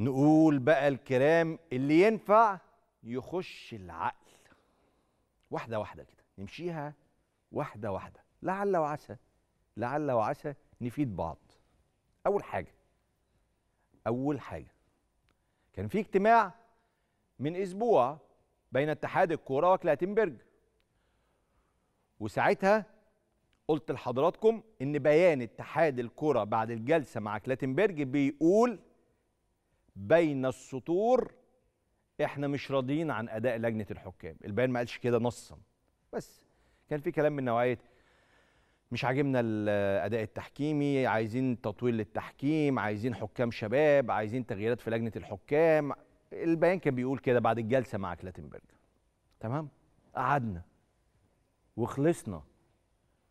نقول بقى الكلام اللي ينفع يخش العقل واحدة واحدة كده نمشيها واحدة واحدة لعل وعسى لعل وعسى نفيد بعض أول حاجة أول حاجة كان في اجتماع من أسبوع بين اتحاد الكورة وكلاتنبرج وساعتها قلت لحضراتكم إن بيان اتحاد الكورة بعد الجلسة مع كلاتنبرج بيقول بين السطور احنا مش راضيين عن اداء لجنه الحكام البيان ما قالش كده نصا بس كان في كلام من نوعيه مش عاجبنا الاداء التحكيمي عايزين تطويل للتحكيم عايزين حكام شباب عايزين تغييرات في لجنه الحكام البيان كان بيقول كده بعد الجلسه مع كلاتنبرج تمام قعدنا وخلصنا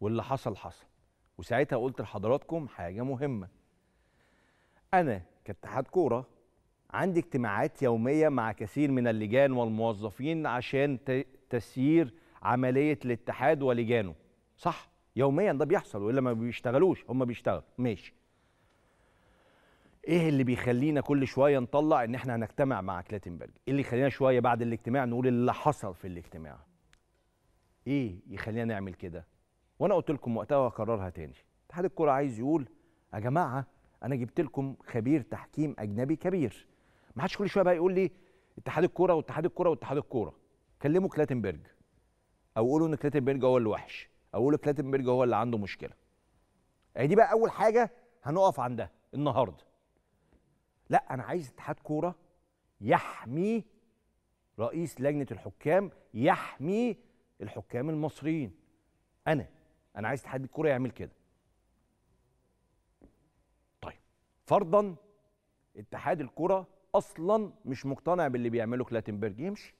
واللي حصل حصل وساعتها قلت لحضراتكم حاجه مهمه انا كاتحاد كوره عندي اجتماعات يومية مع كثير من اللجان والموظفين عشان تسيير عملية الاتحاد ولجانه صح يوميا ده بيحصل وإلا ما بيشتغلوش هم بيشتغلوا ماشي ايه اللي بيخلينا كل شويه نطلع ان احنا هنجتمع مع كلاتنبرج ايه اللي يخلينا شويه بعد الاجتماع نقول اللي حصل في الاجتماع ايه يخلينا نعمل كده وانا قلت لكم وقتها وهكررها تاني اتحاد الكره عايز يقول يا جماعه انا جبت لكم خبير تحكيم اجنبي كبير ما حدش كل شويه بقى يقول لي اتحاد الكوره واتحاد الكوره واتحاد الكوره كلموا كلاتنبرج او قولوا ان كلاتنبرج هو اللي وحش او قولوا كلاتنبرج هو اللي عنده مشكله اهي يعني دي بقى اول حاجه هنقف عندها النهارده لا انا عايز اتحاد كوره يحمي رئيس لجنه الحكام يحمي الحكام المصريين انا انا عايز اتحاد الكوره يعمل كده طيب فرضا اتحاد الكره اصلا مش مقتنع باللي بيعمله كلاتنبرج يمشي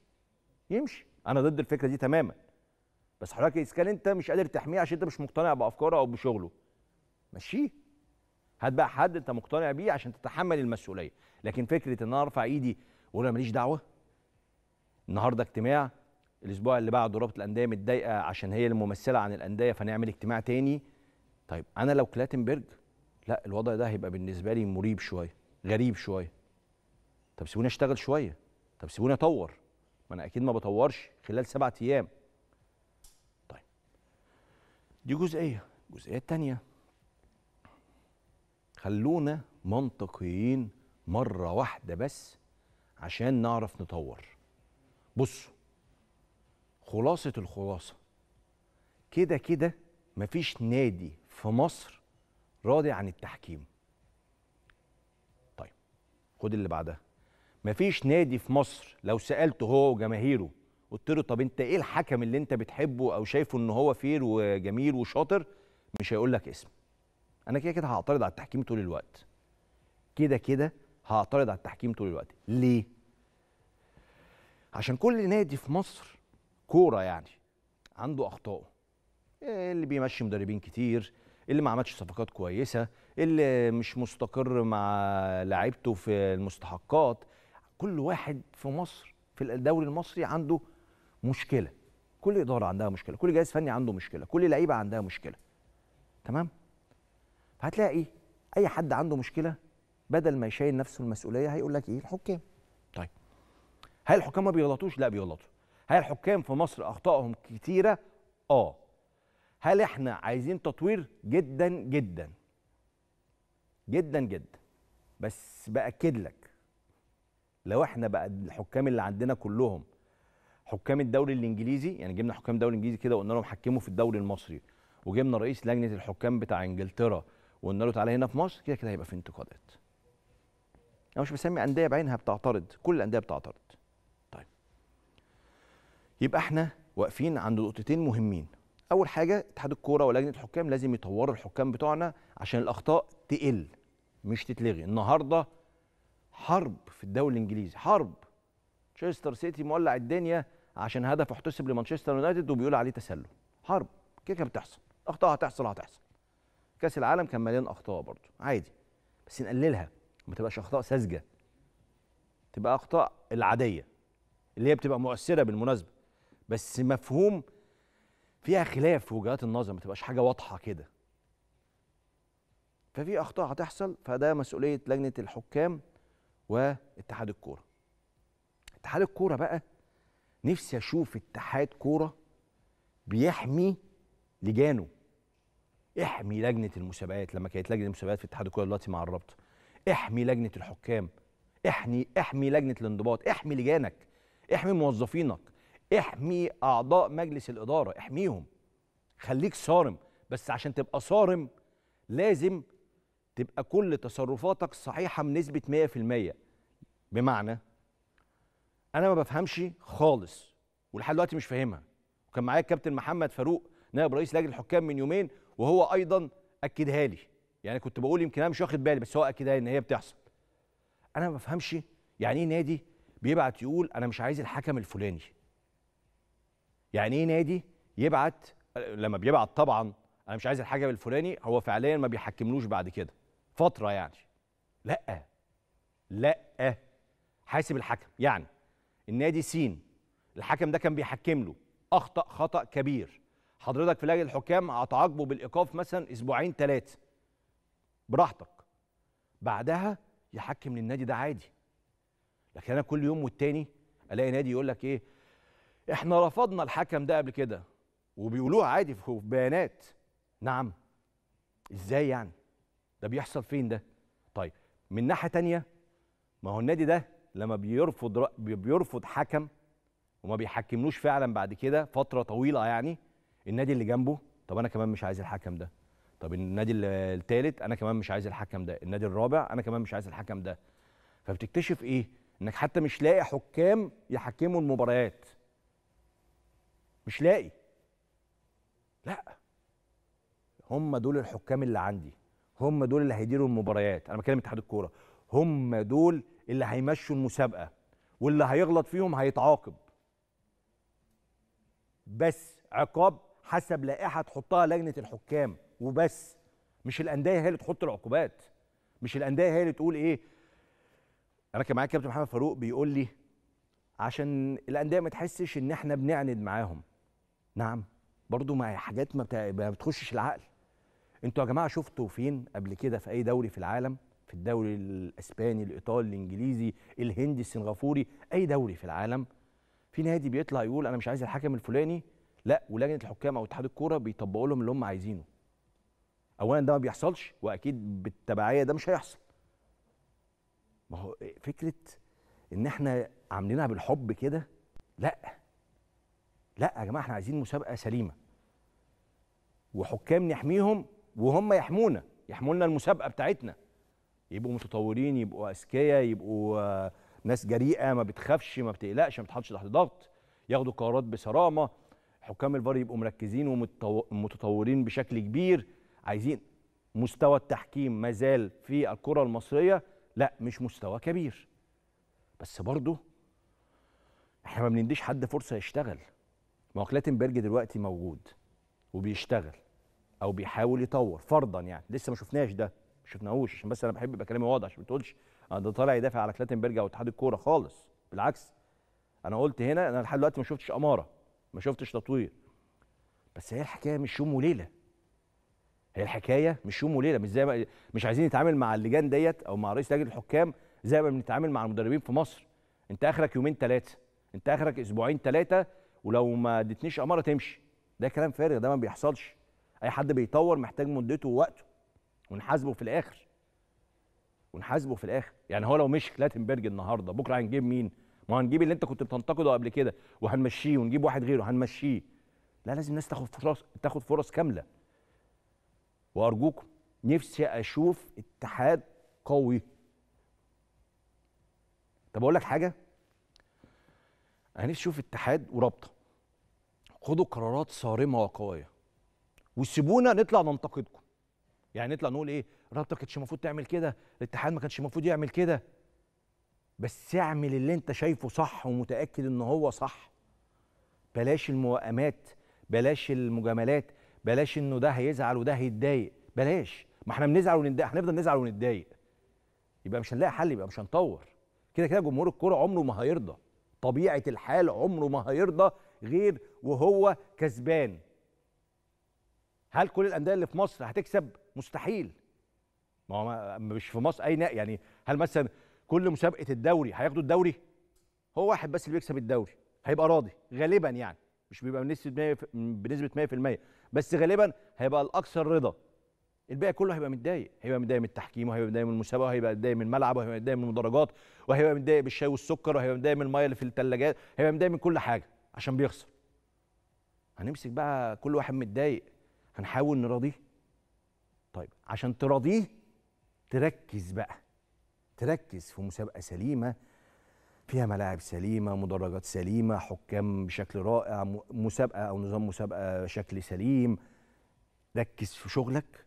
يمشي انا ضد الفكره دي تماما بس حضرتك اذا كان انت مش قادر تحميه عشان انت مش مقتنع بافكاره او بشغله مشيه هات بقى حد انت مقتنع بيه عشان تتحمل المسؤوليه لكن فكره ان انا ارفع ايدي واقول انا ماليش دعوه النهارده اجتماع الاسبوع اللي بعده رابطه الانديه متضايقه عشان هي الممثله عن الانديه فنعمل اجتماع تاني طيب انا لو كلاتنبرج لا الوضع ده هيبقى بالنسبه لي مريب شويه غريب شويه طب سيبوني اشتغل شويه طب سيبوني اطور ما انا اكيد ما بطورش خلال سبعة ايام طيب دي جزئيه الجزئيه الثانيه خلونا منطقيين مره واحده بس عشان نعرف نطور بصوا خلاصه الخلاصه كده كده مفيش نادي في مصر راضي عن التحكيم طيب خد اللي بعدها مفيش نادي في مصر لو سالته هو وجماهيره قلت له طب انت ايه الحكم اللي انت بتحبه او شايفه ان هو فير وجميل وشاطر مش هيقول لك اسم انا كده كده هعترض على التحكيم طول الوقت كده كده هعترض على التحكيم طول الوقت ليه عشان كل نادي في مصر كوره يعني عنده اخطاء اللي بيمشي مدربين كتير اللي ما عملش صفقات كويسه اللي مش مستقر مع لعيبته في المستحقات كل واحد في مصر في الدوري المصري عنده مشكله كل اداره عندها مشكله كل جهاز فني عنده مشكله كل لعيبه عندها مشكله تمام هتلاقي إيه؟ اي حد عنده مشكله بدل ما يشيل نفسه المسؤوليه هيقول لك ايه الحكام طيب هل الحكام ما بيغلطوش لا بيغلطوا هل الحكام في مصر اخطائهم كتيره اه هل احنا عايزين تطوير جدا جدا جدا جدا بس باكد لك لو احنا بقى الحكام اللي عندنا كلهم حكام الدوري الانجليزي يعني جبنا حكام الدوري الانجليزي كده وقلنا لهم حكموا في الدوري المصري وجبنا رئيس لجنه الحكام بتاع انجلترا وقلنا له تعالى هنا في مصر كده كده هيبقى في انتقادات انا مش بسمي انديه بعينها بتعترض كل الانديه بتعترض طيب يبقى احنا واقفين عند نقطتين مهمين اول حاجه اتحاد الكوره ولجنه الحكام لازم يطوروا الحكام بتوعنا عشان الاخطاء تقل مش تتلغي النهارده حرب في الدوري الانجليزي حرب تشيستر سيتي مولع الدنيا عشان هدف احتسب لمانشستر يونايتد وبيقول عليه تسلل حرب كده بتحصل اخطاء هتحصل هتحصل كاس العالم كان مليان اخطاء برضه عادي بس نقللها ما تبقاش اخطاء ساذجه تبقى اخطاء العاديه اللي هي بتبقى مؤثره بالمناسبه بس مفهوم فيها خلاف في وجهات النظر ما تبقاش حاجه واضحه كده ففي اخطاء هتحصل فده مسؤوليه لجنه الحكام واتحاد الكوره اتحاد الكوره بقى نفسي اشوف اتحاد كوره بيحمي لجانه احمي لجنه المسابقات لما كانت لجنه المسابقات في اتحاد الكوره دلوقتي مع الرابطه احمي لجنه الحكام احمي احمي لجنه الانضباط احمي لجانك احمي موظفينك احمي اعضاء مجلس الاداره احميهم خليك صارم بس عشان تبقى صارم لازم تبقى كل تصرفاتك صحيحه بنسبه 100% بمعنى انا ما بفهمش خالص ولحد دلوقتي مش فاهمها وكان معايا الكابتن محمد فاروق نائب رئيس لجنه الحكام من يومين وهو ايضا اكدها لي يعني كنت بقول يمكن انا مش واخد بالي بس هو اكدها لي ان هي بتحصل انا ما بفهمش يعني ايه نادي بيبعت يقول انا مش عايز الحكم الفلاني يعني ايه نادي يبعت لما بيبعت طبعا انا مش عايز الحكم الفلاني هو فعليا ما بيحكملوش بعد كده فتره يعني لا لا حاسب الحكم يعني النادي سين الحكم ده كان بيحكم له اخطا خطا كبير حضرتك في لجنه الحكام هتعاقبه بالايقاف مثلا اسبوعين ثلاثه براحتك بعدها يحكم للنادي ده عادي لكن انا كل يوم والتاني الاقي نادي يقول لك ايه احنا رفضنا الحكم ده قبل كده وبيقولوها عادي في بيانات نعم ازاي يعني ده بيحصل فين ده طيب من ناحيه تانية ما هو النادي ده لما بيرفض بيرفض حكم وما بيحكملوش فعلا بعد كده فتره طويله يعني النادي اللي جنبه طب انا كمان مش عايز الحكم ده طب النادي الثالث انا كمان مش عايز الحكم ده النادي الرابع انا كمان مش عايز الحكم ده فبتكتشف ايه انك حتى مش لاقي حكام يحكموا المباريات مش لاقي لا هم دول الحكام اللي عندي هم دول اللي هيديروا المباريات انا بكلم اتحاد الكوره هم دول اللي هيمشوا المسابقه واللي هيغلط فيهم هيتعاقب بس عقاب حسب لائحه تحطها لجنه الحكام وبس مش الانديه هي اللي تحط العقوبات مش الانديه هي اللي تقول ايه انا كان معايا كابتن محمد فاروق بيقول لي عشان الانديه ما تحسش ان احنا بنعند معاهم نعم برضو مع حاجات ما, ما بتخشش العقل انتوا يا جماعه شفتوا فين قبل كده في اي دوري في العالم في الدوري الاسباني الايطالي الانجليزي الهندي السنغافوري اي دوري في العالم في نادي بيطلع يقول انا مش عايز الحكم الفلاني لا ولجنه الحكام او اتحاد الكوره بيطبقوا لهم اللي هم عايزينه اولا ده ما بيحصلش واكيد بالتبعيه ده مش هيحصل ما هو فكره ان احنا عاملينها بالحب كده لا لا يا جماعه احنا عايزين مسابقه سليمه وحكام نحميهم وهم يحمونا يحمونا المسابقه بتاعتنا يبقوا متطورين يبقوا اذكياء يبقوا آه، ناس جريئه ما بتخافش ما بتقلقش ما بتحطش تحت ضغط ياخدوا قرارات بصرامه حكام الفار يبقوا مركزين ومتطورين بشكل كبير عايزين مستوى التحكيم ما زال في الكره المصريه لا مش مستوى كبير بس برضه احنا ما بنديش حد فرصه يشتغل ما هو دلوقتي موجود وبيشتغل او بيحاول يطور فرضا يعني لسه ما شفناش ده ما شفناهوش عشان بس انا بحب يبقى كلامي واضح عشان ما تقولش انا آه، ده طالع يدافع على كلاتنبرج او اتحاد الكوره خالص بالعكس انا قلت هنا انا لحد دلوقتي ما شفتش اماره ما شفتش تطوير بس هي الحكايه مش يوم وليله هي الحكايه مش يوم وليله مش زي ما مش عايزين نتعامل مع اللجان ديت او مع رئيس لجنه الحكام زي ما بنتعامل مع المدربين في مصر انت اخرك يومين ثلاثه انت اخرك اسبوعين ثلاثه ولو ما اديتنيش اماره تمشي ده كلام فارغ ده ما بيحصلش اي حد بيطور محتاج مدته ووقته ونحاسبه في الاخر ونحاسبه في الاخر يعني هو لو مشي كلاتنبرج النهارده بكره هنجيب مين ما هنجيب اللي انت كنت بتنتقده قبل كده وهنمشيه ونجيب واحد غيره هنمشيه لا لازم الناس تاخد فرص تاخد فرص كامله وارجوكم نفسي اشوف اتحاد قوي طب اقول لك حاجه انا نفسي اشوف اتحاد ورابطه خدوا قرارات صارمه وقويه وسيبونا نطلع ننتقدكم يعني نطلع نقول ايه رابطه ما كانتش المفروض تعمل كده الاتحاد ما كانش المفروض يعمل كده بس اعمل اللي انت شايفه صح ومتاكد ان هو صح بلاش الموائمات بلاش المجاملات بلاش انه ده هيزعل وده هيتضايق بلاش ما احنا بنزعل ونتضايق هنفضل نزعل ونتضايق يبقى مش هنلاقي حل يبقى مش هنطور كده كده جمهور الكوره عمره ما هيرضى طبيعه الحال عمره ما هيرضى غير وهو كسبان هل كل الانديه اللي في مصر هتكسب مستحيل ما هو مش في مصر اي يعني هل مثلا كل مسابقه الدوري هياخدوا الدوري هو واحد بس اللي بيكسب الدوري هيبقى راضي غالبا يعني مش بيبقى بنسبه بنسبه 100% بس غالبا هيبقى الاكثر رضا الباقي كله هيبقى متضايق هيبقى متضايق من التحكيم وهيبقى متضايق من المسابقه وهيبقى متضايق من الملعب وهيبقى متضايق من المدرجات وهيبقى متضايق بالشاي والسكر وهيبقى متضايق من الميه اللي في الثلاجات هيبقى متضايق من كل حاجه عشان بيخسر هنمسك بقى كل واحد متضايق هنحاول نراضيه طيب عشان تراضيه تركز بقى تركز في مسابقه سليمه فيها ملاعب سليمه مدرجات سليمه حكام بشكل رائع مسابقه او نظام مسابقه شكل سليم ركز في شغلك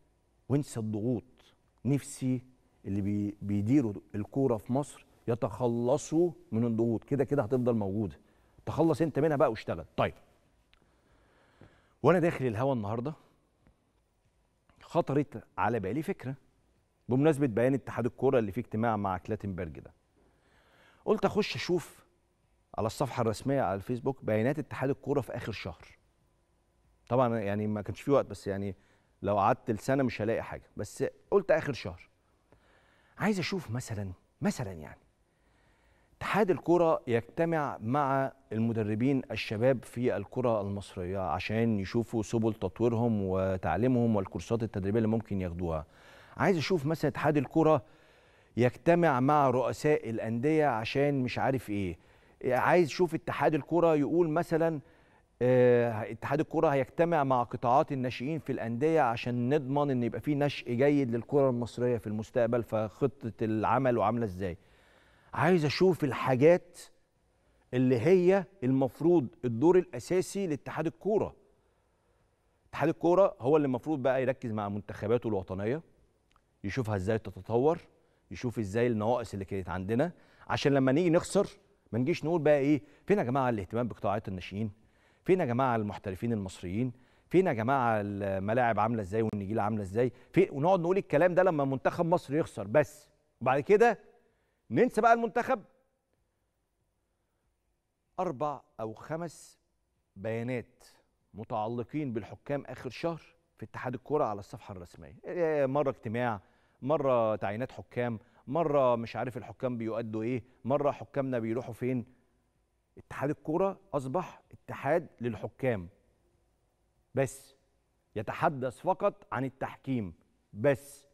وانسى الضغوط نفسي اللي بي بيديروا الكوره في مصر يتخلصوا من الضغوط كده كده هتفضل موجوده تخلص انت منها بقى واشتغل طيب وانا داخل الهوا النهارده خطرت على بالي فكره بمناسبه بيان اتحاد الكوره اللي فيه اجتماع مع كلاتنبرج ده قلت اخش اشوف على الصفحه الرسميه على الفيسبوك بيانات اتحاد الكوره في اخر شهر طبعا يعني ما كانش في وقت بس يعني لو قعدت لسنه مش هلاقي حاجه بس قلت اخر شهر عايز اشوف مثلا مثلا يعني اتحاد الكرة يجتمع مع المدربين الشباب في الكرة المصرية عشان يشوفوا سبل تطويرهم وتعليمهم والكورسات التدريبية اللي ممكن ياخدوها عايز اشوف مثلا اتحاد الكرة يجتمع مع رؤساء الأندية عشان مش عارف ايه عايز اشوف اتحاد الكرة يقول مثلا آه، اتحاد الكرة هيجتمع مع قطاعات الناشئين في الأندية عشان نضمن ان يبقى في نشء جيد للكرة المصرية في المستقبل فخطة العمل وعاملة ازاي عايز اشوف الحاجات اللي هي المفروض الدور الاساسي لاتحاد الكوره اتحاد الكوره هو اللي المفروض بقى يركز مع منتخباته الوطنيه يشوفها ازاي تتطور يشوف ازاي النواقص اللي كانت عندنا عشان لما نيجي نخسر ما نجيش نقول بقى ايه فين يا جماعه الاهتمام بقطاعات الناشئين فين يا جماعه المحترفين المصريين فين يا جماعه الملاعب عامله ازاي والنجيله عامله ازاي في ونقعد نقول الكلام ده لما منتخب مصر يخسر بس وبعد كده ننسى بقى المنتخب أربع أو خمس بيانات متعلقين بالحكام آخر شهر في اتحاد الكرة على الصفحة الرسمية إيه، إيه، إيه، مرة اجتماع مرة تعيينات حكام مرة مش عارف الحكام بيؤدوا إيه مرة حكامنا بيروحوا فين اتحاد الكرة أصبح اتحاد للحكام بس يتحدث فقط عن التحكيم بس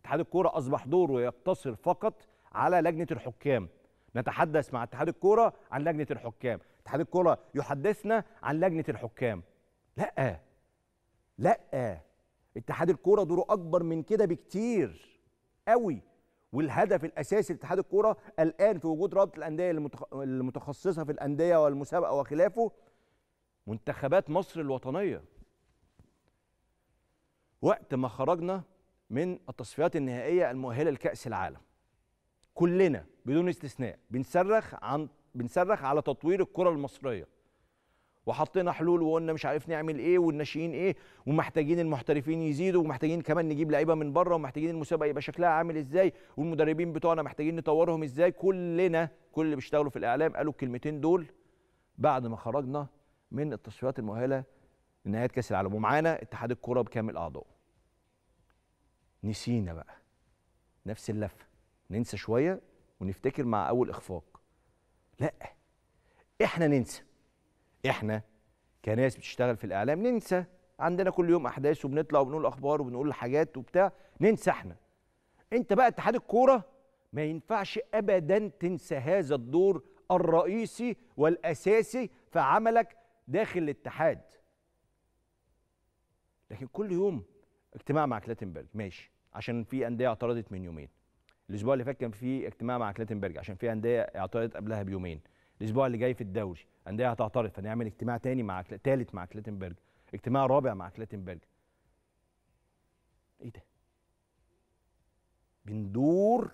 اتحاد الكرة أصبح دوره يقتصر فقط على لجنه الحكام نتحدث مع اتحاد الكوره عن لجنه الحكام اتحاد الكوره يحدثنا عن لجنه الحكام لا لا اتحاد الكوره دوره اكبر من كده بكتير قوي والهدف الاساسي لاتحاد الكوره الان في وجود رابطه الانديه المتخصصه في الانديه والمسابقه وخلافه منتخبات مصر الوطنيه وقت ما خرجنا من التصفيات النهائيه المؤهله لكاس العالم كلنا بدون استثناء بنصرخ عن بنصرخ على تطوير الكره المصريه وحطينا حلول وقلنا مش عارف نعمل ايه والناشئين ايه ومحتاجين المحترفين يزيدوا ومحتاجين كمان نجيب لعيبه من بره ومحتاجين المسابقه يبقى شكلها عامل ازاي والمدربين بتوعنا محتاجين نطورهم ازاي كلنا كل اللي بيشتغلوا في الاعلام قالوا الكلمتين دول بعد ما خرجنا من التصفيات المؤهله لنهايه كاس العالم ومعانا اتحاد الكوره بكامل اعضائه نسينا بقى نفس اللفه ننسى شويه ونفتكر مع اول اخفاق لا احنا ننسى احنا كناس بتشتغل في الاعلام ننسى عندنا كل يوم احداث وبنطلع وبنقول اخبار وبنقول حاجات وبتاع ننسى احنا انت بقى اتحاد الكوره ما ينفعش ابدا تنسى هذا الدور الرئيسي والاساسي في عملك داخل الاتحاد لكن كل يوم اجتماع مع كلاتنبرج ماشي عشان في انديه اعترضت من يومين الاسبوع اللي فات كان في اجتماع مع كلاتنبرج عشان في انديه اعترضت قبلها بيومين الاسبوع اللي جاي في الدوري انديه هتعترض فنعمل اجتماع تاني مع ثالث مع كلاتنبرج اجتماع رابع مع كلاتنبرج ايه ده بندور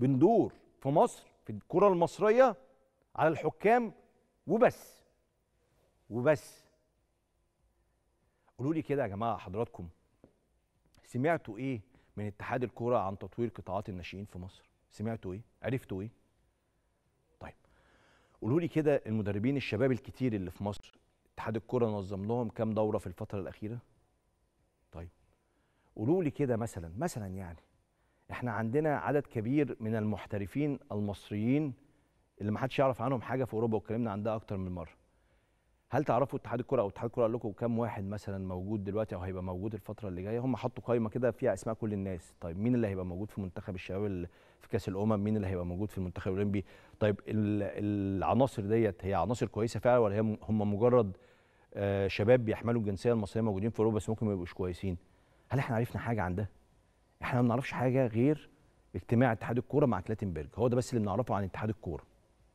بندور في مصر في الكره المصريه على الحكام وبس وبس قولوا لي كده يا جماعه حضراتكم سمعتوا ايه من اتحاد الكوره عن تطوير قطاعات الناشئين في مصر سمعتوا ايه عرفتوا ايه طيب قولوا لي كده المدربين الشباب الكتير اللي في مصر اتحاد الكوره نظم لهم كام دوره في الفتره الاخيره طيب قولوا لي كده مثلا مثلا يعني احنا عندنا عدد كبير من المحترفين المصريين اللي ما حدش يعرف عنهم حاجه في اوروبا واتكلمنا عن ده اكتر من مره هل تعرفوا اتحاد الكره او اتحاد الكره قال لكم كام واحد مثلا موجود دلوقتي او هيبقى موجود الفتره اللي جايه هم حطوا قائمه كده فيها اسماء كل الناس طيب مين اللي هيبقى موجود في منتخب الشباب في كاس الامم مين اللي هيبقى موجود في المنتخب الاولمبي طيب العناصر ديت هي عناصر كويسه فعلا ولا هم مجرد آه، شباب بيحملوا الجنسيه المصريه موجودين في اوروبا بس ممكن ما يبقوش كويسين هل احنا عرفنا حاجه عن ده احنا ما بنعرفش حاجه غير اجتماع اتحاد الكوره مع كلاتنبرج هو ده بس اللي بنعرفه عن اتحاد الكوره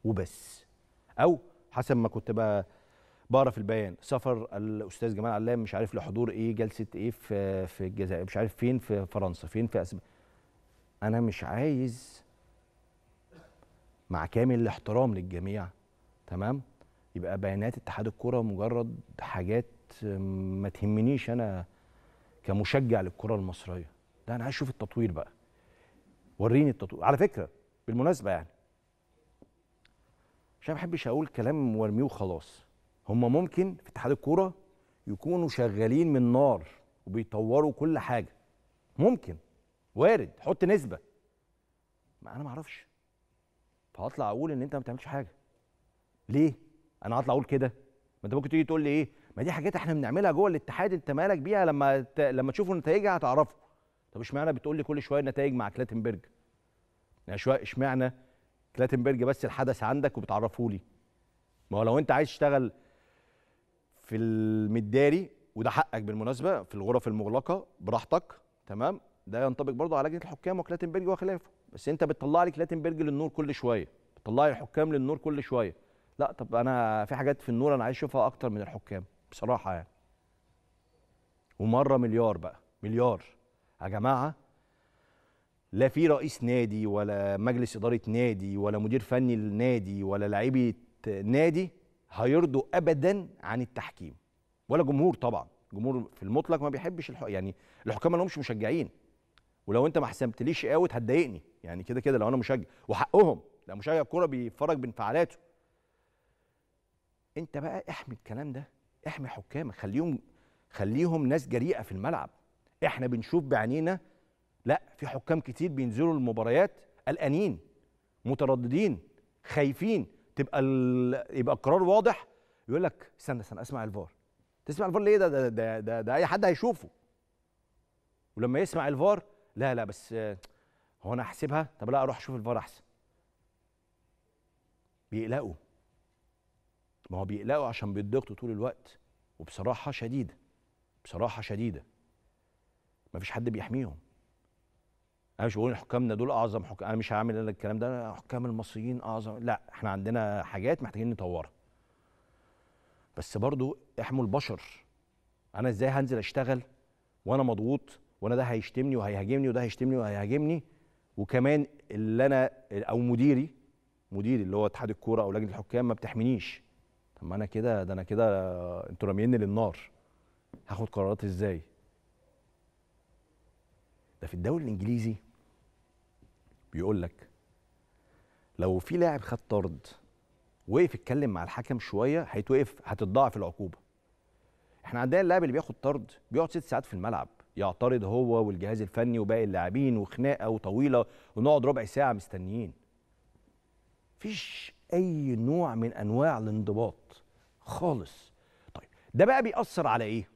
وبس او حسب ما كنت بقى بقرا في البيان سفر الاستاذ جمال علام مش عارف لحضور ايه جلسه ايه في في الجزائر مش عارف فين في فرنسا فين في اسبانيا انا مش عايز مع كامل الاحترام للجميع تمام يبقى بيانات اتحاد الكره مجرد حاجات ما تهمنيش انا كمشجع للكره المصريه ده انا عايز اشوف التطوير بقى وريني التطوير على فكره بالمناسبه يعني مش ما بحبش اقول كلام وارميه وخلاص هم ممكن في اتحاد الكوره يكونوا شغالين من نار وبيطوروا كل حاجه ممكن وارد حط نسبه ما انا ما اعرفش فهطلع اقول ان انت ما بتعملش حاجه ليه انا هطلع اقول كده ما انت ممكن تيجي تقول لي ايه ما دي حاجات احنا بنعملها جوه الاتحاد انت مالك بيها لما ت... لما تشوفوا نتائجها هتعرفوا طب اشمعنى بتقول لي كل شويه النتائج مع كلاتنبرج يعني شويه اشمعنى كلاتنبرج بس الحدث عندك وبتعرفه لي ما هو لو انت عايز تشتغل في المداري وده حقك بالمناسبه في الغرف المغلقه براحتك تمام ده ينطبق برضه على لجنه الحكام وكلاتنبرج وخلافه بس انت بتطلع لي كلاتنبرج للنور كل شويه بتطلع لي الحكام للنور كل شويه لا طب انا في حاجات في النور انا عايز اشوفها اكتر من الحكام بصراحه يعني ومره مليار بقى مليار يا جماعه لا في رئيس نادي ولا مجلس اداره نادي ولا مدير فني لنادي ولا لعيبه نادي هيرضوا ابدا عن التحكيم ولا جمهور طبعا جمهور في المطلق ما بيحبش الحو... يعني الحكام ما لهمش مشجعين ولو انت ما حسمتليش اوت هتضايقني يعني كده كده لو انا مشجع وحقهم لو مشجع الكوره بيتفرج بانفعالاته انت بقى احمي الكلام ده احمي حكامك خليهم خليهم ناس جريئه في الملعب احنا بنشوف بعينينا لا في حكام كتير بينزلوا المباريات قلقانين مترددين خايفين تبقى ال... يبقى القرار واضح يقول لك استنى استنى اسمع الفار تسمع الفار ليه ده ده ده, ده, ده اي حد هيشوفه ولما يسمع الفار لا لا بس هو انا هحسبها طب لا اروح اشوف الفار احسن بيقلقوا ما هو بيقلقوا عشان بيضغطوا طول الوقت وبصراحه شديده بصراحه شديده مفيش حد بيحميهم انا مش بقول حكامنا دول اعظم حكام انا مش هعمل انا الكلام ده حكام المصريين اعظم لا احنا عندنا حاجات محتاجين نطورها بس برضو احموا البشر انا ازاي هنزل اشتغل وانا مضغوط وانا ده هيشتمني وهيهاجمني وده هيشتمني وهيهاجمني وكمان اللي انا او مديري مديري اللي هو اتحاد الكوره او لجنه الحكام ما بتحمينيش طب ما انا كده ده انا كده انتوا راميني للنار هاخد قرارات ازاي ده في الدوري الانجليزي بيقول لك لو في لاعب خد طرد وقف اتكلم مع الحكم شويه هيتوقف هتتضاعف العقوبه احنا عندنا اللاعب اللي بياخد طرد بيقعد ست ساعات في الملعب يعترض هو والجهاز الفني وباقي اللاعبين وخناقه وطويله ونقعد ربع ساعه مستنيين مفيش اي نوع من انواع الانضباط خالص طيب ده بقى بيأثر على ايه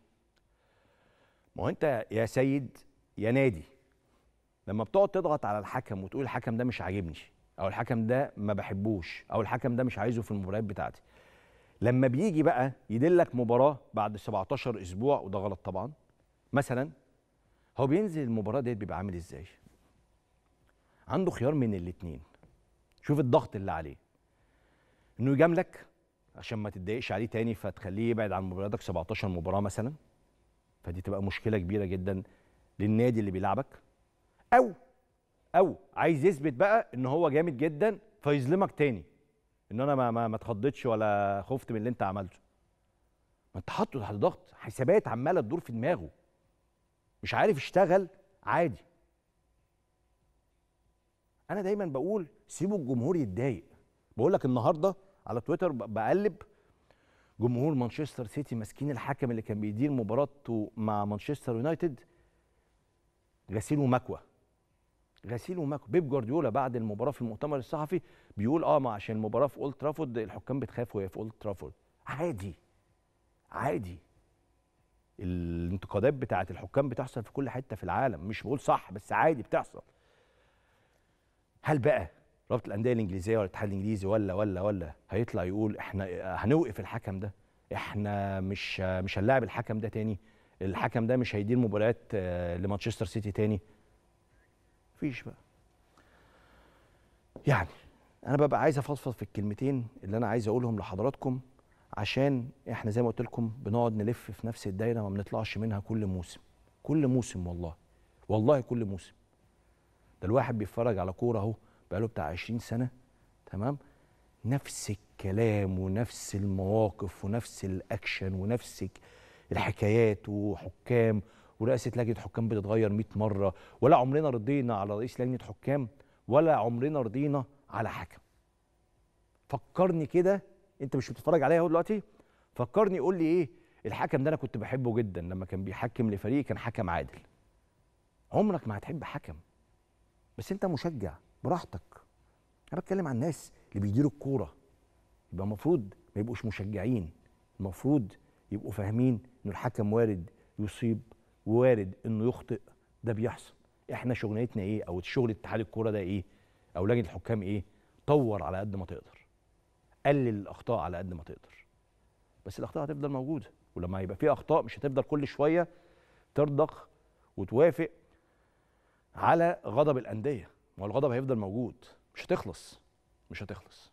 ما هو انت يا سيد يا نادي لما بتقعد تضغط على الحكم وتقول الحكم ده مش عاجبني او الحكم ده ما بحبوش او الحكم ده مش عايزه في المباريات بتاعتي لما بيجي بقى يدلك مباراه بعد 17 اسبوع وده غلط طبعا مثلا هو بينزل المباراه ديت بيبقى عامل ازاي عنده خيار من الاثنين شوف الضغط اللي عليه انه يجاملك عشان ما تتضايقش عليه تاني فتخليه يبعد عن مبارياتك 17 مباراه مثلا فدي تبقى مشكله كبيره جدا للنادي اللي بيلعبك او او عايز يثبت بقى ان هو جامد جدا فيظلمك تاني ان انا ما ما, ما اتخضيتش ولا خفت من اللي انت عملته ما انت حاطه تحت ضغط حسابات عماله تدور في دماغه مش عارف يشتغل عادي انا دايما بقول سيبوا الجمهور يتضايق بقول لك النهارده على تويتر بقلب جمهور مانشستر سيتي ماسكين الحكم اللي كان بيدير مباراته مع مانشستر يونايتد غسيل ومكوه غسيل وماكو بيب جوارديولا بعد المباراه في المؤتمر الصحفي بيقول اه ما عشان المباراه في اولد ترافورد الحكام بتخاف وهي في اولد ترافورد عادي عادي الانتقادات بتاعه الحكام بتحصل في كل حته في العالم مش بقول صح بس عادي بتحصل هل بقى رابطه الانديه الانجليزيه ولا الاتحاد الانجليزي ولا ولا ولا هيطلع يقول احنا هنوقف الحكم ده احنا مش مش هنلاعب الحكم ده تاني الحكم ده مش هيدير مباريات آه، لمانشستر سيتي تاني مفيش بقى يعني انا ببقى عايز افضفض في الكلمتين اللي انا عايز اقولهم لحضراتكم عشان احنا زي ما قلت لكم بنقعد نلف في نفس الدايره ما بنطلعش منها كل موسم كل موسم والله والله كل موسم ده الواحد بيتفرج على كوره اهو بقاله بتاع 20 سنه تمام نفس الكلام ونفس المواقف ونفس الاكشن ونفس الحكايات وحكام ورئاسه لجنه حكام بتتغير 100 مره ولا عمرنا رضينا على رئيس لجنه حكام ولا عمرنا رضينا على حكم فكرني كده انت مش بتتفرج عليا اهو دلوقتي فكرني قول لي ايه الحكم ده انا كنت بحبه جدا لما كان بيحكم لفريقي كان حكم عادل عمرك ما هتحب حكم بس انت مشجع براحتك انا بتكلم عن الناس اللي بيديروا الكوره يبقى المفروض ما يبقوش مشجعين المفروض يبقوا فاهمين ان الحكم وارد يصيب ووارد انه يخطئ ده بيحصل احنا شغلانتنا ايه او شغل اتحاد الكوره ده ايه او لجنه الحكام ايه طور على قد ما تقدر قلل الاخطاء على قد ما تقدر بس الاخطاء هتفضل موجوده ولما هيبقى في اخطاء مش هتفضل كل شويه ترضخ وتوافق على غضب الانديه ما هو الغضب هيفضل موجود مش هتخلص مش هتخلص